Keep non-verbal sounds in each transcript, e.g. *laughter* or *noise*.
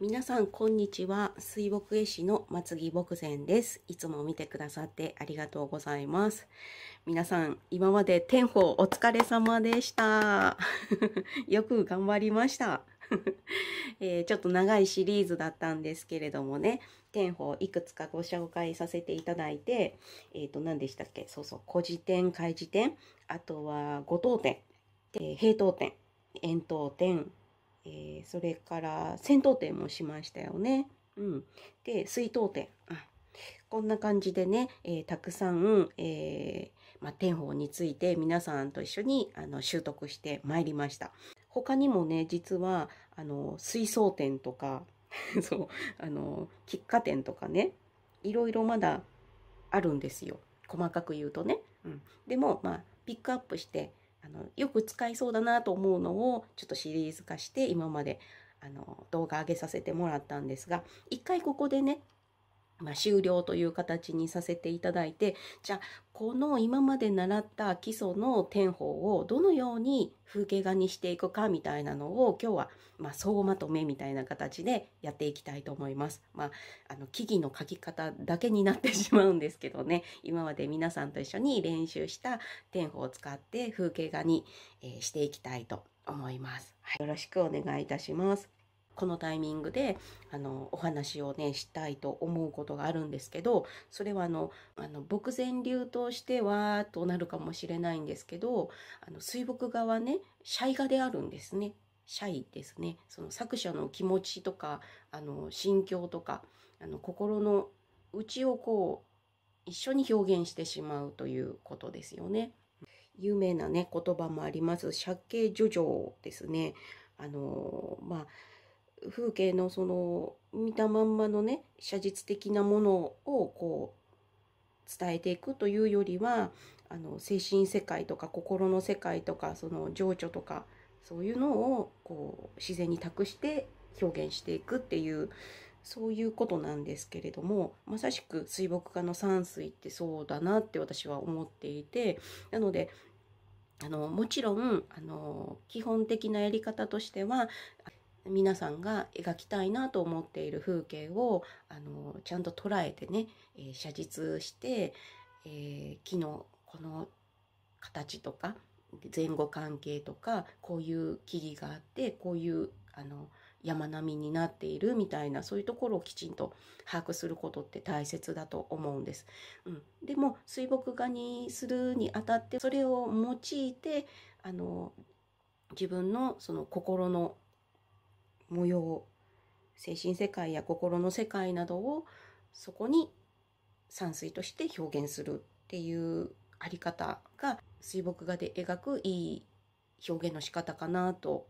皆さんこんにちは水墨絵師の松木墨前ですいつも見てくださってありがとうございます皆さん今まで天保お疲れ様でした *laughs* よく頑張りました *laughs* えー、ちょっと長いシリーズだったんですけれどもね天保いくつかご紹介させていただいてえっ、ー、と何でしたっけそうそう古事典開示典あとは五等典で平等点円筒典えー、それから戦闘店もしましたよね。うん、で水筒店、あこんな感じでね、えー、たくさん、えー、ま天保について皆さんと一緒にあの習得してまいりました。他にもね実はあの水槽店とか *laughs* そうあの喫茶店とかねいろいろまだあるんですよ細かく言うとね。うん、でもまあピックアップしてあのよく使いそうだなと思うのをちょっとシリーズ化して今まであの動画上げさせてもらったんですが一回ここでねまあ、終了という形にさせていただいてじゃあこの今まで習った基礎の天法をどのように風景画にしていくかみたいなのを今日は、まあ、総まとめみたいな形でやっていきたいと思います。まあ、あの木々の描き方だけになってしまうんですけどね *laughs* 今まで皆さんと一緒に練習した天法を使って風景画に、えしていきたいと思います、はい。よろしくお願いいたします。このタイミングであのお話をねしたいと思うことがあるんですけどそれはあのあの牧前流としてはとなるかもしれないんですけどあの水墨画はねシャイ画であるんですね。シャイですねその作者の気持ちとかあの心境とかあの心の内をこう一緒に表現してしまうということですよね。有名なね言葉もあります借景叙情ですね。あのまあ風景のその見たまんまのね写実的なものをこう伝えていくというよりはあの精神世界とか心の世界とかその情緒とかそういうのをこう自然に託して表現していくっていうそういうことなんですけれどもまさしく水墨画の山水ってそうだなって私は思っていてなのであのもちろんあの基本的なやり方としては皆さんが描きたいなと思っている風景をあのちゃんと捉えてね、えー、写実して、えー、木のこの形とか前後関係とかこういう木々があってこういうあの山並みになっているみたいなそういうところをきちんと把握することって大切だと思うんです。うん、でも水墨画にするにあたってそれを用いてあの自分のその心の模様精神世界や心の世界などをそこに山水として表現するっていうあり方が水墨画で描くいい表現の仕方かなと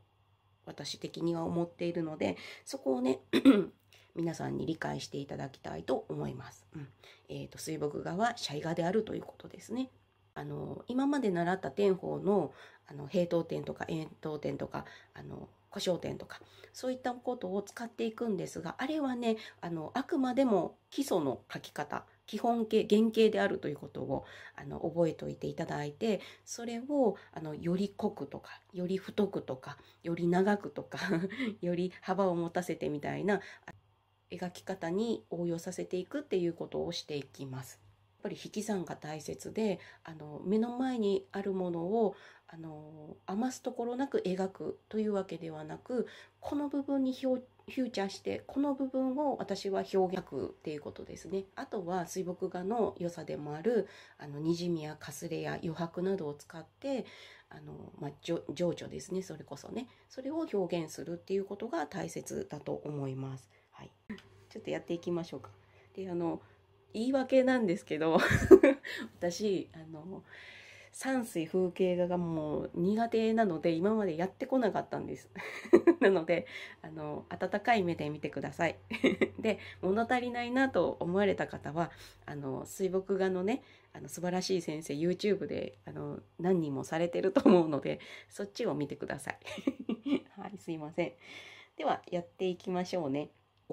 私的には思っているのでそこをね *clears throat* 皆さんに理解していただきたいと思います。うんえーと、水墨画はシャイ画であるということですね。あの今まで習った天法のあの平等点とか円筒点とかあの古商店とかそういったことを使っていくんですがあれはねあのあくまでも基礎の書き方基本形原型であるということをあの覚えておいていただいてそれをあのより濃くとかより太くとかより長くとか *laughs* より幅を持たせてみたいな描き方に応用させていくっていうことをしていきます。ぱり引き算が大切であの目の前にあるものをあの余すところなく描くというわけではなくこの部分にフューチャーしてこの部分を私は表現っていうことですねあとは水墨画の良さでもあるあのにじみやかすれや余白などを使ってあの、まあ、情緒ですねそれこそねそれを表現するっていうことが大切だと思います。はい、ちょっとやっていきましょうか。であの言い訳なんですけど私あの山水風景画がもう苦手なので今までやってこなかったんです *laughs* なのであの温かい目で見てください *laughs* で物足りないなと思われた方はあの水墨画のねあの素晴らしい先生 YouTube であの何人もされてると思うのでそっちを見てください *laughs* はいすいませんではやっていきましょうね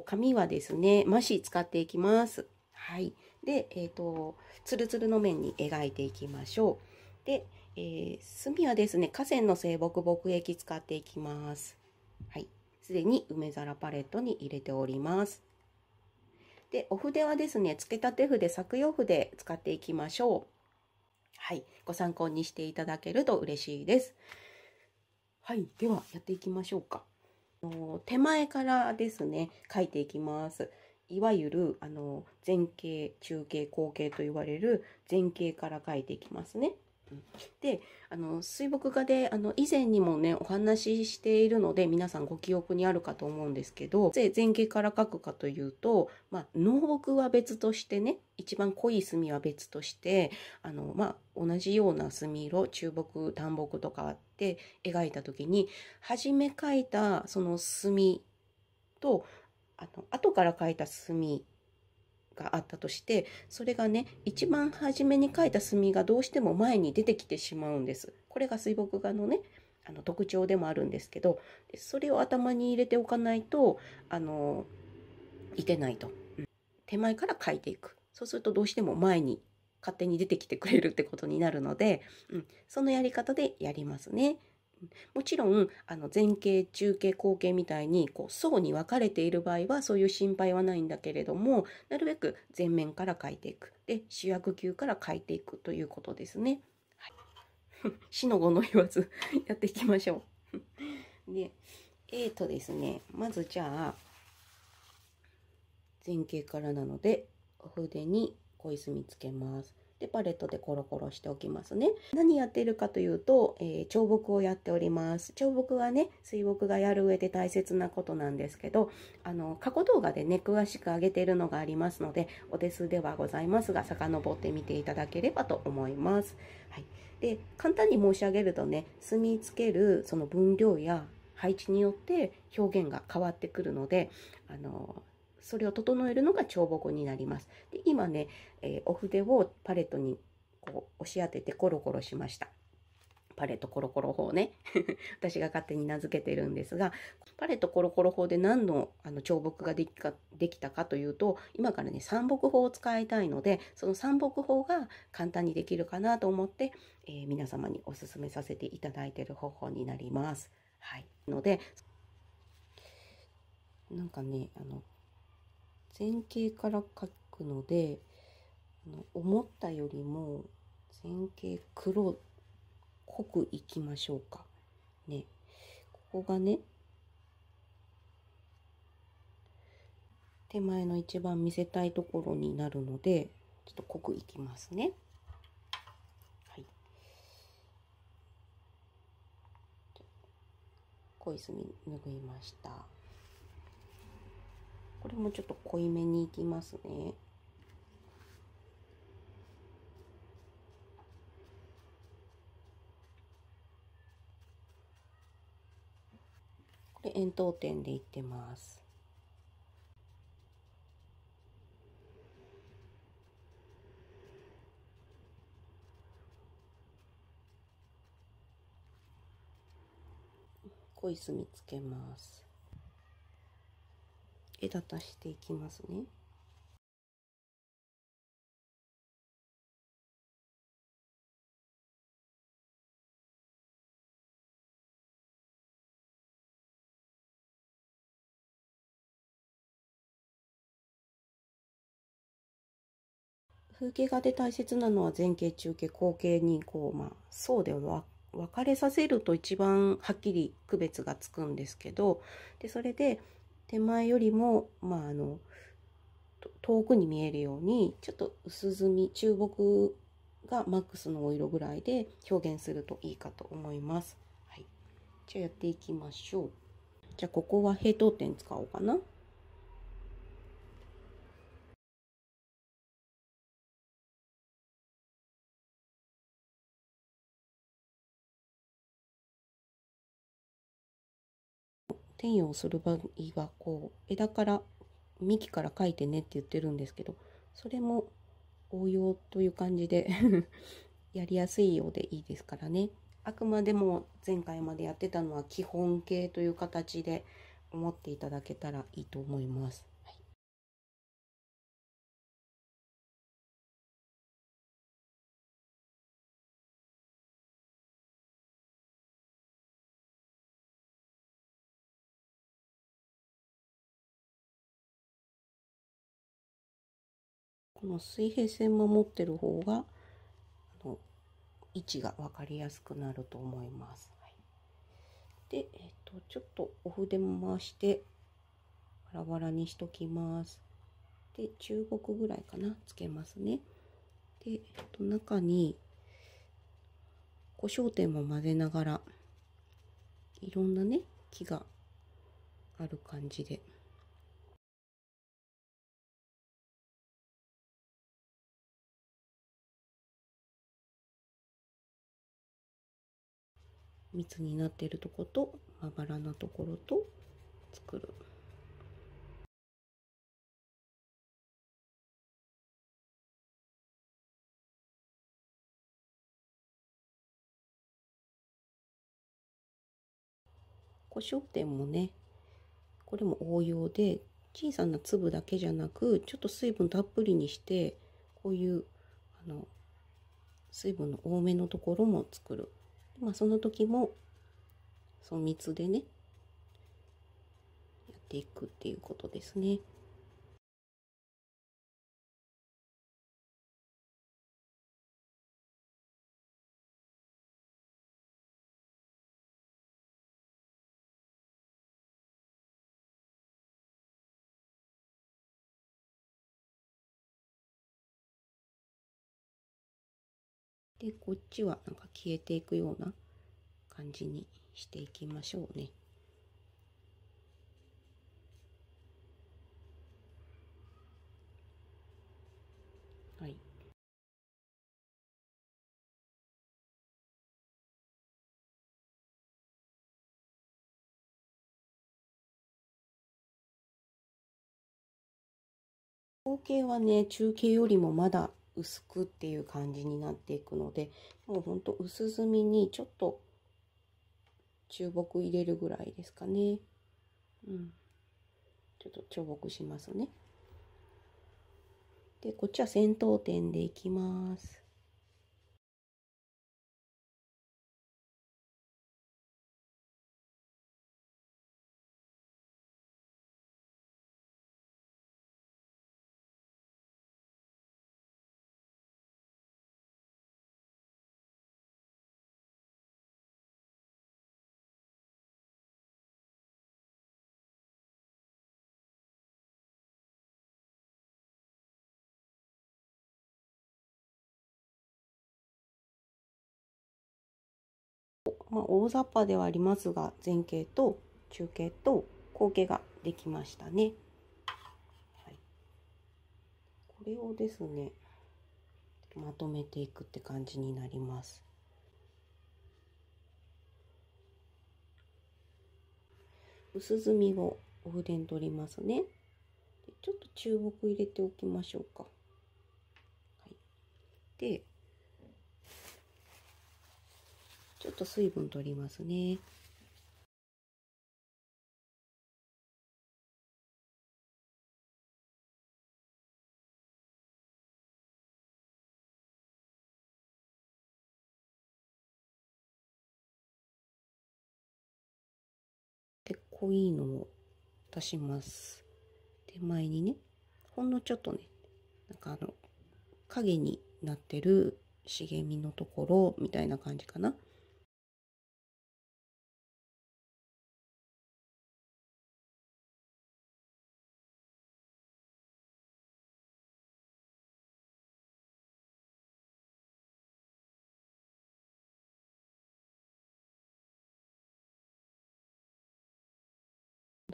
紙はですねマシ使っていきますはい。で、えっ、ー、と、つるつるの面に描いていきましょう。で、えー、墨はですね、河川の水墨墨液使っていきます。はい。すでに梅皿パレットに入れております。で、お筆はですね、付けたて筆、作用筆使っていきましょう。はい。ご参考にしていただけると嬉しいです。はい。では、やっていきましょうか。手前からですね、書いていきます。いわゆるあの前景中景後景と言われる前景から描いていきますね。であの水墨画であの以前にもねお話ししているので皆さんご記憶にあるかと思うんですけど前景から描くかというと、まあ、濃墨は別としてね一番濃い墨は別としてあの、まあ、同じような墨色中墨淡墨とかあって描いた時に初め描いたその墨とあの後から書いた墨があったとしてそれがね一番初めに書いた墨がどうしても前に出てきてしまうんです。これが水墨画のねあの特徴でもあるんですけどそれを頭に入れておかないとあのいけないと、うん、手前から書いていくそうするとどうしても前に勝手に出てきてくれるってことになるので、うん、そのやり方でやりますね。もちろんあの前傾中傾後傾みたいにこう層に分かれている場合はそういう心配はないんだけれどもなるべく前面から書いていくで主役級から書いていくということですね。はい、死の後の言わずやっていきましょうでえーとですねまずじゃあ前傾からなので筆に小泉つけます。でパレットでコロコロしておきますね何やってるかというと、えー、彫刻をやっております彫刻はね水墨画やる上で大切なことなんですけどあの過去動画でね詳しく上げているのがありますのでお手数ではございますが遡ってみていただければと思います、はい、で簡単に申し上げるとね墨みつけるその分量や配置によって表現が変わってくるのであのそれを整えるのが帳簿になります。で今ね、えー、お筆をパレットにこう押し当ててコロコロしました。パレットコロコロ法ね *laughs* 私が勝手に名付けてるんですがパレットコロコロ法で何のあの彫刻ができかできたかというと今からね三木法を使いたいのでその三木法が簡単にできるかなと思って、えー、皆様におすすめさせていただいてる方法になります。はい、のでなんかねあの前景から書くので思ったよりも前景黒濃くいきましょうかねここがね手前の一番見せたいところになるのでちょっと濃くいきますね。はい、濃い墨拭いました。これもちょっと濃いめにいきますね。これ円筒点でいってます。濃い墨つけます。枝足していきますね。風景画で大切なのは前景中景後景にこうまあ層で分かれさせると一番はっきり区別がつくんですけどでそれで手前よりも、まあ、あの遠くに見えるようにちょっと薄墨中墨がマックスのお色ぐらいで表現するといいかと思います。はい、じゃあやっていきましょう。じゃあここは平等点使おうかな。転用する場合はこう枝から幹から書いてねって言ってるんですけどそれも応用という感じで *laughs* やりやすいようでいいですからねあくまでも前回までやってたのは基本形という形で思っていただけたらいいと思います。この水平線も持ってる方が位置が分かりやすくなると思います。はい、で、えっと、ちょっとお筆も回してバラバラにしときます。で中国ぐらいかなつけますね。で、えっと、中に胡椒点も混ぜながらいろんなね木がある感じで。密になっているとことまばらなところと作る。胡椒点もねこれも応用で小さな粒だけじゃなくちょっと水分たっぷりにしてこういうあの水分の多めのところも作るまあ、その時もその密でねやっていくっていうことですね。でこっちはなんか消えていくような感じにしていきましょうね。はい。合計はね中継よりもまだ薄くっていう感じになっていくのでもうほんと薄墨にちょっと注目入れるぐらいですかね。うん、ちょっと彫木しますね。でこっちは尖頭点でいきます。まあ、大雑把ではありますが前傾と中傾と後傾ができましたね。はい、これをですねまとめていくって感じになります。薄墨をお筆に取りますね。ちょっと注目入れておきましょうか。はい、でちょっと水分取りますね。結構いいのを足します。手前にね、ほんのちょっとね、なんかあの、影になってる茂みのところみたいな感じかな。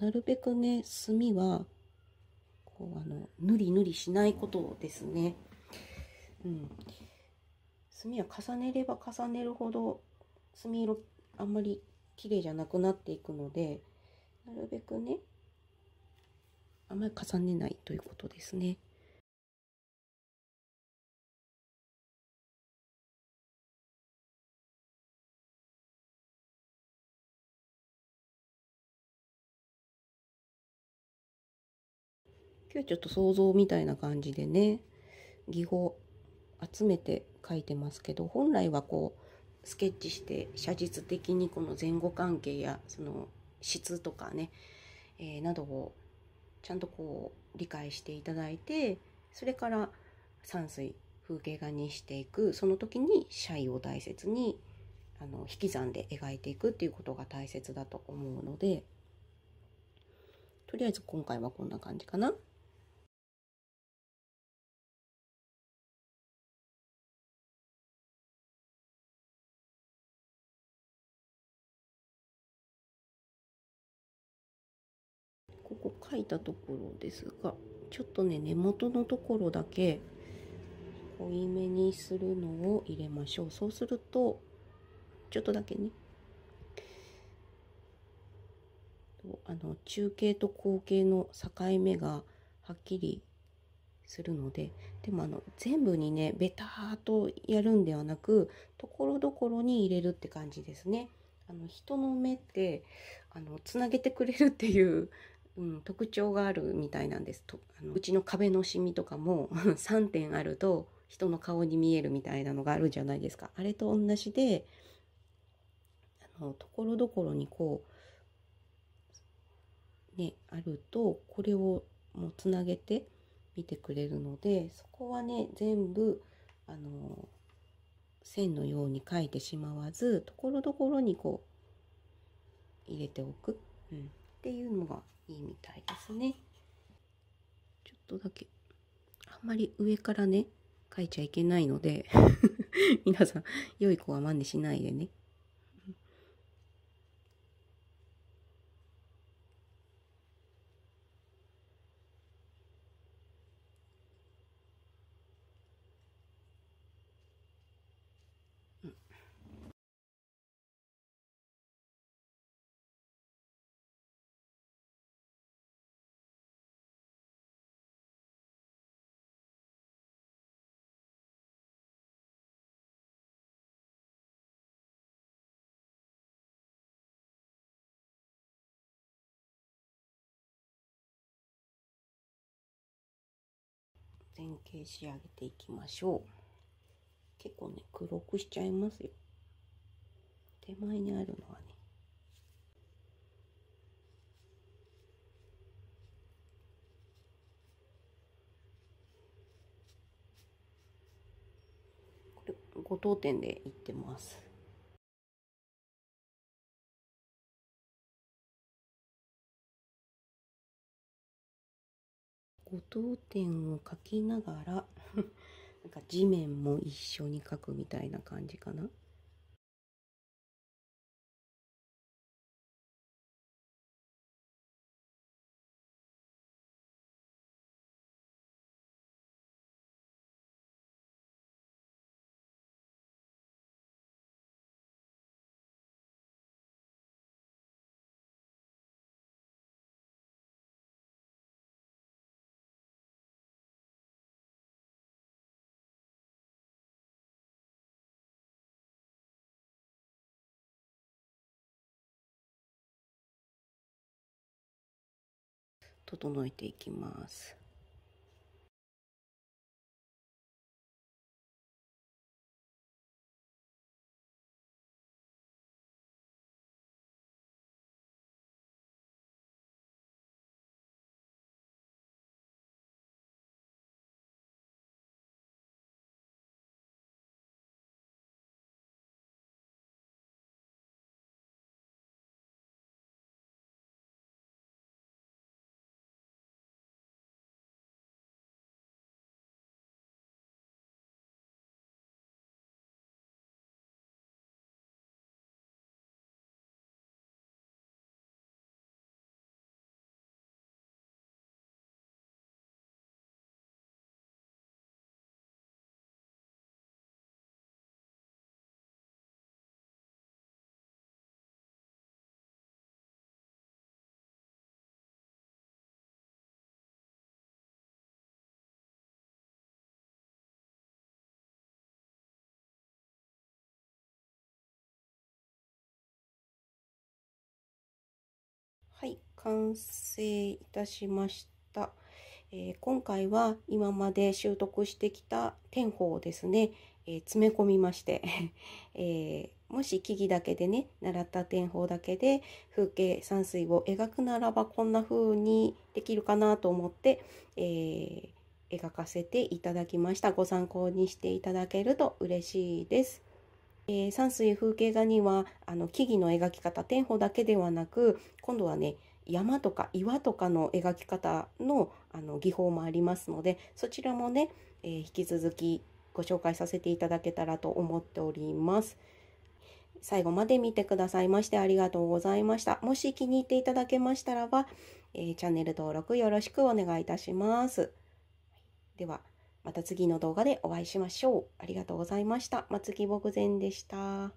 なるべくね墨はこうあのぬりぬりしないことですね。うん、炭は重ねれば重ねるほど墨色あんまり綺麗じゃなくなっていくのでなるべくねあんまり重ねないということですね。今日ちょっと想像みたいな感じでね技法集めて書いてますけど本来はこうスケッチして写実的にこの前後関係やその質とかね、えー、などをちゃんとこう理解していただいてそれから山水風景画にしていくその時に社ャを大切にあの引き算で描いていくっていうことが大切だと思うのでとりあえず今回はこんな感じかな。書いたところですがちょっとね根元のところだけ濃いめにするのを入れましょうそうするとちょっとだけねあの中継と後継の境目がはっきりするのででもあの全部にねベターとやるんではなくところどころに入れるって感じですね。あの人の目ってあのつなげてくれるっていううん、特徴があるみたいなんですとあのうちの壁のシミとかも3 *laughs* 点あると人の顔に見えるみたいなのがあるじゃないですかあれと同じであのところどころにこうねあるとこれをもうつなげて見てくれるのでそこはね全部あの線のように書いてしまわずところどころにこう入れておく、うん、っていうのがいいみたいですねちょっとだけあんまり上からね書いちゃいけないので *laughs* 皆さん良い子は真似しないでね前形仕上げていきましょう結構ね黒くしちゃいますよ手前にあるのはねこれ5等点でいってます五等点を描きながら *laughs* なんか地面も一緒に描くみたいな感じかな整えていきます。完成いたしました。えー、今回は今まで習得してきた天保をですね、えー、詰め込みまして *laughs* えー、もし木々だけでね習った天保だけで風景山水を描くならばこんな風にできるかなと思って、え描かせていただきましたご参考にしていただけると嬉しいです。え山水風景画にはあの木々の描き方天保だけではなく今度はね山とか岩とかの描き方のあの技法もありますのでそちらもね、えー、引き続きご紹介させていただけたらと思っております。最後まで見てくださいましてありがとうございました。もし気に入っていただけましたらば、えー、チャンネル登録よろしくお願いいたします。では、また次の動画でお会いしましょう。ありがとうございました。松木牧前でした。